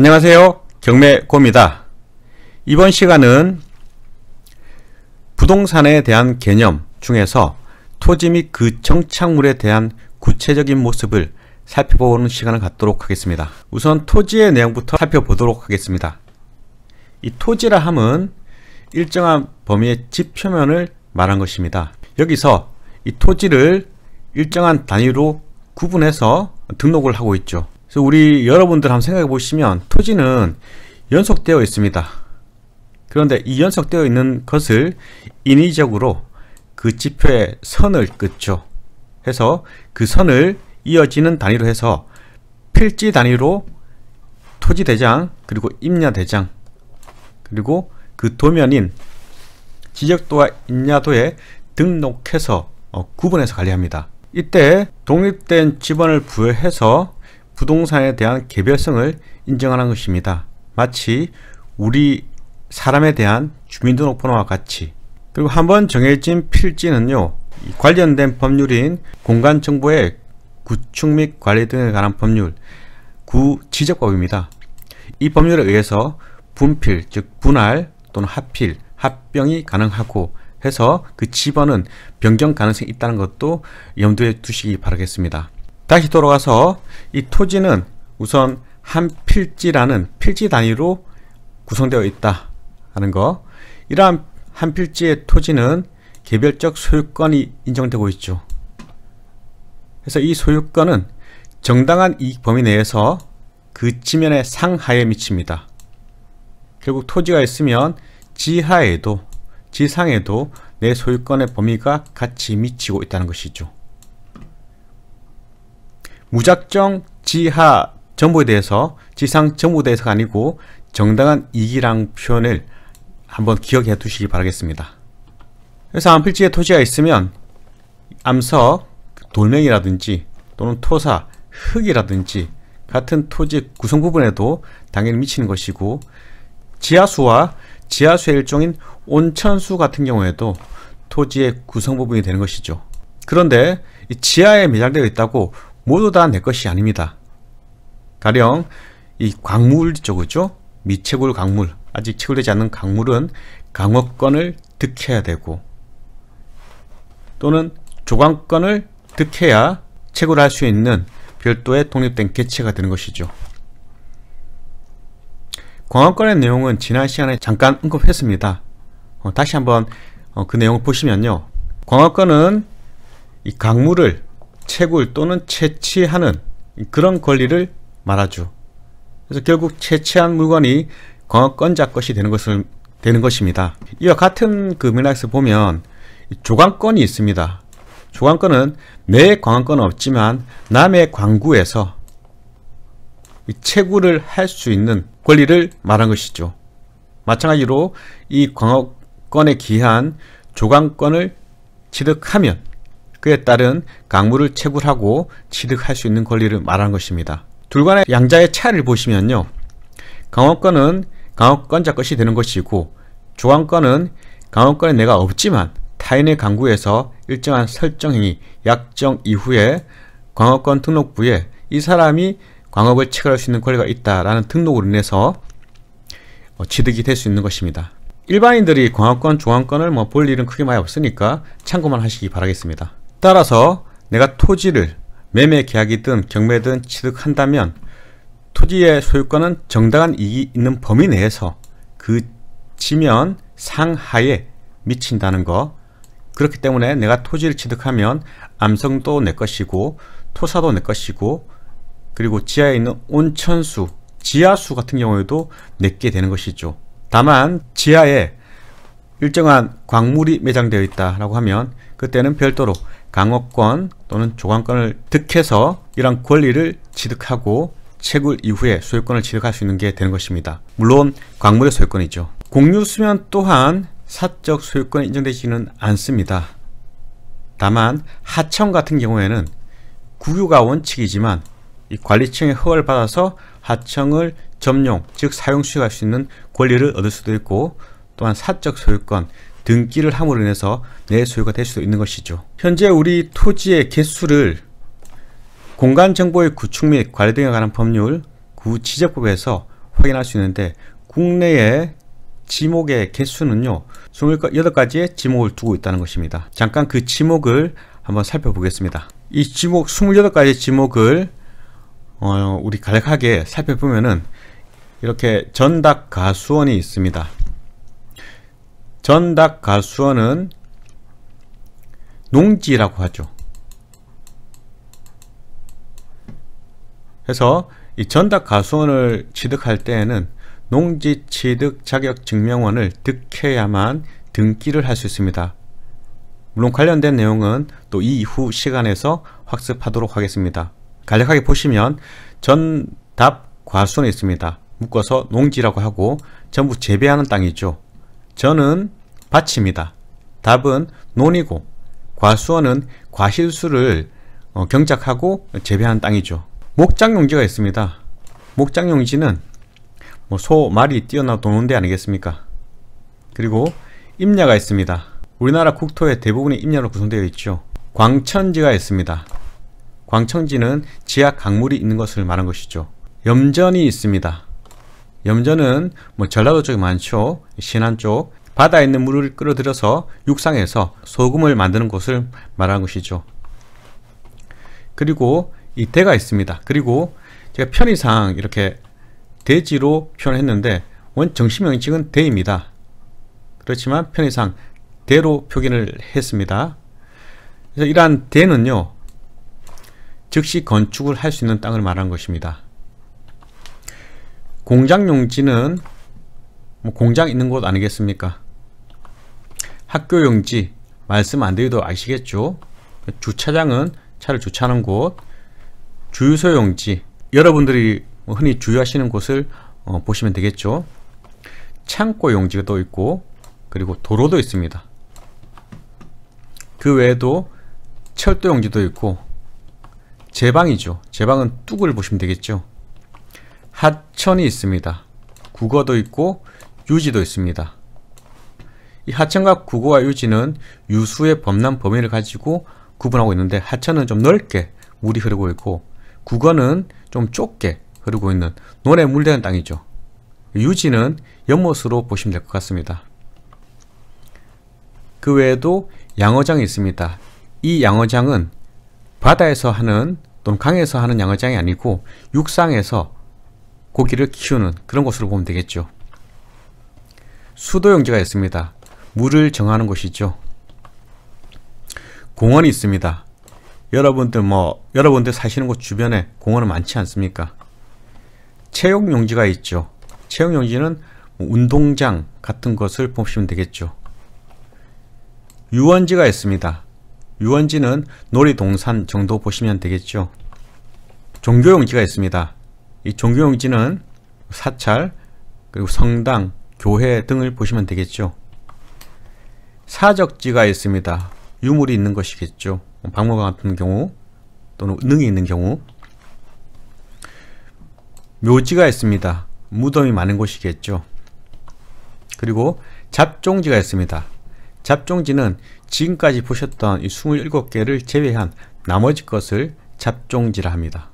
안녕하세요. 경매고입니다. 이번 시간은 부동산에 대한 개념 중에서 토지 및 그 정착물에 대한 구체적인 모습을 살펴보는 시간을 갖도록 하겠습니다. 우선 토지의 내용부터 살펴보도록 하겠습니다. 이 토지라 함은 일정한 범위의 집표면을 말한 것입니다. 여기서 이 토지를 일정한 단위로 구분해서 등록을 하고 있죠. 그래서 우리 여러분들 한번 생각해 보시면 토지는 연속되어 있습니다. 그런데 이 연속되어 있는 것을 인위적으로 그 지표에 선을 긋죠. 해서 그 선을 이어지는 단위로 해서 필지 단위로 토지 대장 그리고 임야 대장 그리고 그 도면인 지적도와 임야도에 등록해서 어, 구분해서 관리합니다. 이때 독립된 지번을 부여해서 부동산에 대한 개별성을 인정하는 것입니다. 마치 우리 사람에 대한 주민등록번호와 같이 그리고 한번 정해진 필지는요 관련된 법률인 공간정보의 구축 및 관리 등에 관한 법률 구지적법입니다. 이 법률에 의해서 분필 즉 분할 또는 합필 합병이 가능하고 해서 그 집어는 변경 가능성이 있다는 것도 염두에 두시기 바라겠습니다. 다시 돌아가서이 토지는 우선 한 필지라는 필지 단위로 구성되어 있다 하는 거 이러한 한 필지의 토지는 개별적 소유권이 인정되고 있죠 그래서 이 소유권은 정당한 이익 범위 내에서 그 지면의 상하에 미칩니다 결국 토지가 있으면 지하에도 지상에도 내 소유권의 범위가 같이 미치고 있다는 것이죠 무작정 지하 정부에 대해서 지상 정부에 대해서가 아니고 정당한 이기랑 표현을 한번 기억해 두시기 바라겠습니다. 그래서 암필지에 토지가 있으면 암석, 돌멩이라든지 또는 토사, 흙이라든지 같은 토지 구성 부분에도 당연히 미치는 것이고 지하수와 지하수의 일종인 온천수 같은 경우에도 토지의 구성 부분이 되는 것이죠. 그런데 지하에 매장되어 있다고 모두 다 내 것이 아닙니다. 가령 이 광물 쪽이죠. 미채굴 광물, 아직 채굴되지 않은 광물은 강업권을 득해야 되고 또는 조광권을 득해야 채굴할 수 있는 별도의 독립된 개체가 되는 것이죠. 광업권의 내용은 지난 시간에 잠깐 언급했습니다. 어, 다시 한번 어, 그 내용을 보시면요. 광업권은 이 강물을 채굴 또는 채취하는 그런 권리를 말하죠. 그래서 결국 채취한 물건이 광업권자 것이 되는 것을 되는 것입니다. 이와 같은 그 맥락에서 보면 조광권이 있습니다. 조광권은내 광항권은 없지만 남의 광구에서 채굴을 할 수 있는 권리를 말한 것이죠. 마찬가지로 이 광업권에 기한 조광권을 취득하면 그에 따른 강물을 채굴하고 취득할 수 있는 권리를 말한 것입니다. 둘간의 양자의 차이를 보시면요. 강원권은 강원권자 것이 되는 것이고 조항권은 강원권에 내가 없지만 타인의 강구에서 일정한 설정행위, 약정 이후에 광업권 등록부에 이 사람이 광업을 체결할 수 있는 권리가 있다라는 등록으로 인해서 어, 취득이 될 수 있는 것입니다. 일반인들이 광업권, 조항권을 뭐 볼 일은 크게 많이 없으니까 참고만 하시기 바라겠습니다. 따라서 내가 토지를 매매 계약이든 경매든 취득한다면 토지의 소유권은 정당한 이익이 있는 범위 내에서 그 지면 상하에 미친다는 거 그렇기 때문에 내가 토지를 취득하면 암성도 내 것이고 토사도 내 것이고 그리고 지하에 있는 온천수, 지하수 같은 경우에도 내게 되는 것이죠. 다만 지하에 일정한 광물이 매장되어 있다라고 하면 그때는 별도로 강호권 또는 조관권을 득해서 이런 권리를 취득하고 채굴 이후에 소유권을 취득할 수 있는 게 되는 것입니다. 물론 광물의 소유권이죠. 공유 수면 또한 사적 소유권이 인정되지는 않습니다. 다만 하청 같은 경우에는 국유가 원칙이지만 관리청의 허가를 받아서 하청을 점용 즉 사용 수익할 수 있는 권리를 얻을 수도 있고 또한 사적 소유권, 등기를 함으로 인해서 내 소유가 될 수도 있는 것이죠. 현재 우리 토지의 개수를 공간정보의 구축 및 관리 등에 관한 법률 구지적법에서 확인할 수 있는데 국내의 지목의 개수는요 28가지의 지목을 두고 있다는 것입니다 잠깐 그 지목을 한번 살펴보겠습니다 이 지목 28가지 지목을 어, 우리 간략하게 살펴보면은 이렇게 전 d 가수원이 있습니다 전닭 가수원은 농지라고 하죠. 그래서 이 전닭 가수원을 취득할 때에는 농지 취득 자격 증명원을 득해야만 등기를 할 수 있습니다. 물론 관련된 내용은 또 이후 시간에서 학습하도록 하겠습니다. 간략하게 보시면 전답 과수원이 있습니다. 묶어서 농지라고 하고 전부 재배하는 땅이죠. 저는 받칩니다. 답은 논이고 과수원은 과실수를 어, 경작하고 재배한 땅이죠. 목장용지가 있습니다. 목장용지는 뭐 소, 말이 뛰어나 도는 데 아니겠습니까? 그리고 임야가 있습니다. 우리나라 국토의 대부분이 임야로 구성되어 있죠. 광천지가 있습니다. 광천지는 지하 강물이 있는 것을 말한 것이죠. 염전이 있습니다. 염전은 뭐 전라도 쪽이 많죠. 신안 쪽. 바다에 있는 물을 끌어들여서 육상에서 소금을 만드는 것을 말하는 것이죠. 그리고 이대가 있습니다. 그리고 제가 편의상 이렇게 대지로 표현했는데 원 정시명칭은 대입니다. 그렇지만 편의상 대로 표기를 했습니다. 그래서 이러한 대는요. 즉시 건축을 할 수 있는 땅을 말하는 것입니다. 공장 용지는 뭐 공장 있는 곳 아니겠습니까? 학교용지 말씀 안 드려도 아시겠죠? 그 주차장은 차를 주차하는 곳 주유소용지 여러분들이 흔히 주유하시는 곳을 어, 보시면 되겠죠 창고 용지가 또 있고 그리고 도로도 있습니다 그 외에도 철도 용지도 있고 제방이죠 제방은 뚝을 보시면 되겠죠 하천이 있습니다 국어도 있고 유지도 있습니다 이 하천과 구고와 유지는 유수의 범람 범위를 가지고 구분하고 있는데 하천은 좀 넓게 물이 흐르고 있고 구거는 좀 좁게 흐르고 있는 논에 물대는 땅이죠. 유지는 연못으로 보시면 될 것 같습니다. 그 외에도 양어장이 있습니다. 이 양어장은 바다에서 하는 또는 강에서 하는 양어장이 아니고 육상에서 고기를 키우는 그런 곳으로 보면 되겠죠. 수도 용지가 있습니다. 물을 정하는 곳이죠 공원이 있습니다. 여러분들 뭐 여러분들 사시는 곳 주변에 공원은 많지 않습니까? 체육용지가 있죠. 체육용지는 뭐 운동장 같은 것을 보시면 되겠죠. 유원지가 있습니다. 유원지는 놀이동산 정도 보시면 되겠죠. 종교용지가 있습니다. 이 종교용지는 사찰, 그리고 성당, 교회 등을 보시면 되겠죠. 사적지가 있습니다. 유물이 있는 것이겠죠. 박물관 같은 경우 또는 능이 있는 경우 묘지가 있습니다. 무덤이 많은 곳이겠죠. 그리고 잡종지가 있습니다. 잡종지는 지금까지 보셨던 이 27개를 제외한 나머지 것을 잡종지라 합니다.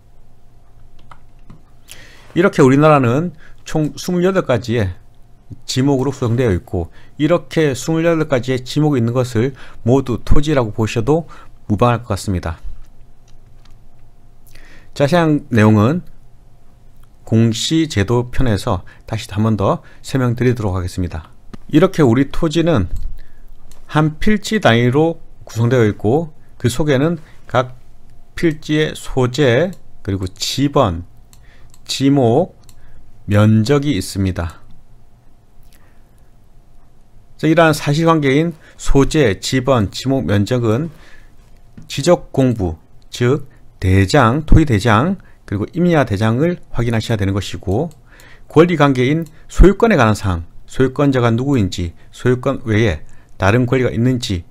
이렇게 우리나라는 총 28가지의 지목으로 구성되어 있고 이렇게 28가지의 지목이 있는 것을 모두 토지라고 보셔도 무방할 것 같습니다. 자세한 내용은 공시제도 편에서 다시 한 번 더 설명드리도록 하겠습니다. 이렇게 우리 토지는 한 필지 단위로 구성되어 있고 그 속에는 각 필지의 소재, 그리고 지번, 지목, 면적이 있습니다. 이러한 사실관계인 소재, 지번, 지목, 면적은 지적 공부, 즉 대장, 토의 대장, 그리고 임야 대장을 확인하셔야 되는 것이고 권리관계인 소유권에 관한 사항, 소유권자가 누구인지, 소유권 외에 다른 권리가 있는지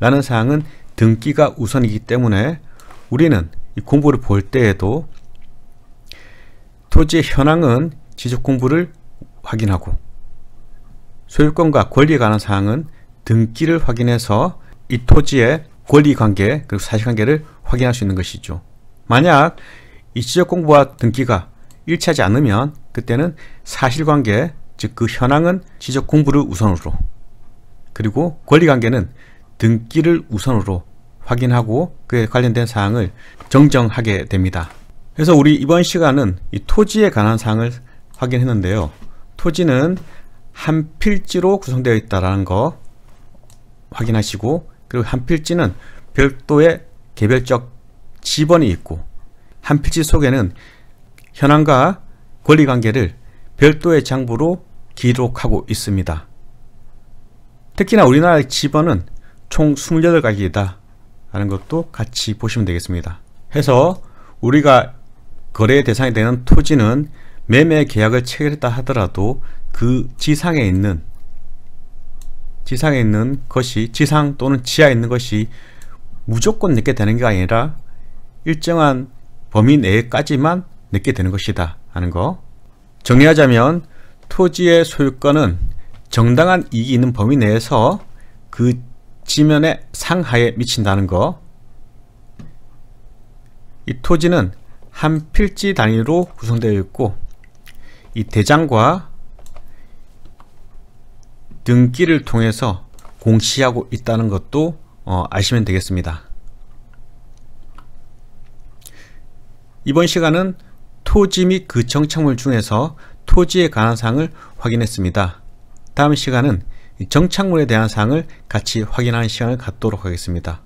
라는 사항은 등기가 우선이기 때문에 우리는 이 공부를 볼 때에도 토지의 현황은 지적 공부를 확인하고 소유권과 권리에 관한 사항은 등기를 확인해서 이 토지의 권리관계 그리고 사실관계를 확인할 수 있는 것이죠. 만약 이지적 공부와 등기가 일치하지 않으면 그때는 사실관계 즉 그 현황은 지적 공부를 우선으로 그리고 권리관계는 등기를 우선으로 확인하고 그에 관련된 사항을 정정하게 됩니다. 그래서 우리 이번 시간은 이 토지에 관한 사항을 확인했는데요. 토지는 한 필지로 구성되어 있다라는 거 확인하시고 그리고 한 필지는 별도의 개별적 지번이 있고 한 필지 속에는 현황과 권리관계를 별도의 장부로 기록하고 있습니다. 특히나 우리나라의 지번은 총 28가지이다 라는 것도 같이 보시면 되겠습니다. 해서 우리가 거래의 대상이 되는 토지는 매매 계약을 체결했다 하더라도 그 지상에 있는 지상에 있는 것이 지상 또는 지하에 있는 것이 무조건 내게 되는 게 아니라 일정한 범위 내까지만 에 내게 되는 것이다 하는 거 정리하자면 토지의 소유권은 정당한 이익이 있는 범위 내에서 그 지면의 상하에 미친다는 거 이 토지는 한 필지 단위로 구성되어 있고 이 대장과 등기를 통해서 공시하고 있다는 것도 어, 아시면 되겠습니다. 이번 시간은 토지 및 그 정착물 중에서 토지에 관한 사항을 확인했습니다. 다음 시간은 정착물에 대한 사항을 같이 확인하는 시간을 갖도록 하겠습니다.